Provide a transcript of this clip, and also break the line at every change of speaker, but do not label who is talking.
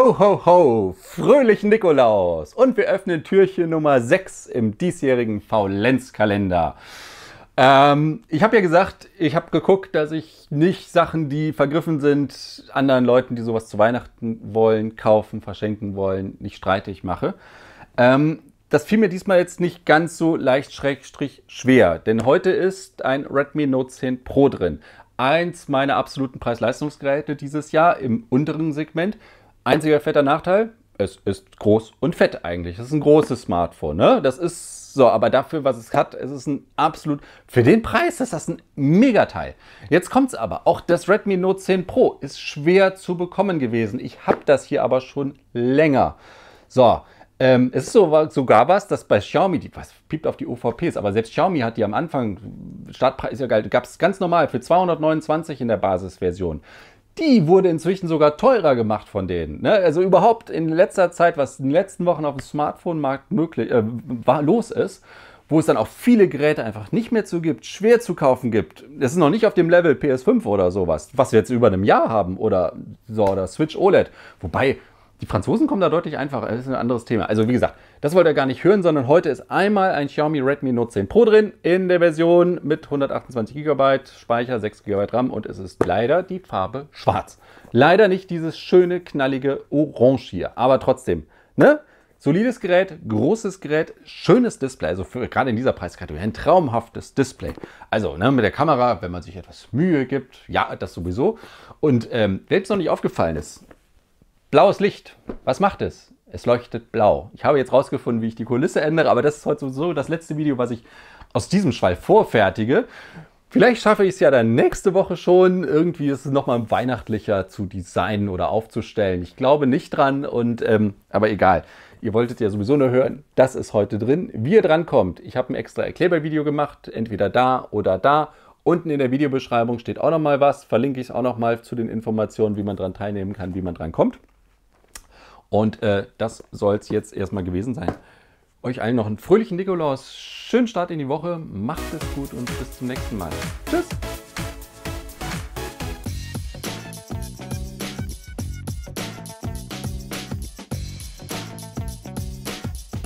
Ho, ho, ho! Fröhlichen Nikolaus! Und wir öffnen Türchen Nummer 6 im diesjährigen Faulenzkalender. Ähm, ich habe ja gesagt, ich habe geguckt, dass ich nicht Sachen, die vergriffen sind, anderen Leuten, die sowas zu Weihnachten wollen, kaufen, verschenken wollen, nicht streitig mache. Ähm, das fiel mir diesmal jetzt nicht ganz so leicht schrägstrich schwer, denn heute ist ein Redmi Note 10 Pro drin. Eins meiner absoluten Preis-Leistungsgeräte dieses Jahr im unteren Segment Einziger fetter Nachteil, es ist groß und fett eigentlich. Es ist ein großes Smartphone, ne? Das ist so, aber dafür, was es hat, ist es ein absolut, für den Preis ist das ein Megateil. Jetzt kommt es aber, auch das Redmi Note 10 Pro ist schwer zu bekommen gewesen. Ich habe das hier aber schon länger. So, ähm, es ist so, sogar was, dass bei Xiaomi, die, was piept auf die UVPs, aber selbst Xiaomi hat die am Anfang, Startpreis, ja geil, gab es ganz normal für 229 in der Basisversion die wurde inzwischen sogar teurer gemacht von denen. Ne? Also überhaupt in letzter Zeit, was in den letzten Wochen auf dem Smartphone-Markt möglich äh, war, los ist, wo es dann auch viele Geräte einfach nicht mehr zu gibt, schwer zu kaufen gibt. Das ist noch nicht auf dem Level PS5 oder sowas, was wir jetzt über einem Jahr haben oder so oder Switch OLED. Wobei die Franzosen kommen da deutlich einfacher. Das ist ein anderes Thema. Also wie gesagt, das wollt ihr gar nicht hören, sondern heute ist einmal ein Xiaomi Redmi Note 10 Pro drin in der Version mit 128 GB Speicher, 6 GB RAM und es ist leider die Farbe schwarz. Leider nicht dieses schöne, knallige Orange hier, aber trotzdem, ne? Solides Gerät, großes Gerät, schönes Display, also für, gerade in dieser Preiskategorie ein traumhaftes Display. Also ne, mit der Kamera, wenn man sich etwas Mühe gibt, ja, das sowieso. Und ähm, selbst noch nicht aufgefallen ist, Blaues Licht, was macht es? Es leuchtet blau. Ich habe jetzt rausgefunden, wie ich die Kulisse ändere, aber das ist heute so das letzte Video, was ich aus diesem Schwall vorfertige. Vielleicht schaffe ich es ja dann nächste Woche schon, irgendwie es nochmal weihnachtlicher zu designen oder aufzustellen. Ich glaube nicht dran, und, ähm, aber egal. Ihr wolltet ja sowieso nur hören, das ist heute drin. Wie ihr dran kommt, ich habe ein extra Erklärbar-Video gemacht, entweder da oder da. Unten in der Videobeschreibung steht auch nochmal was, verlinke ich es auch nochmal zu den Informationen, wie man dran teilnehmen kann, wie man dran kommt. Und äh, das soll es jetzt erstmal gewesen sein. Euch allen noch einen fröhlichen Nikolaus, schönen Start in die Woche, macht es gut und bis zum nächsten Mal. Tschüss!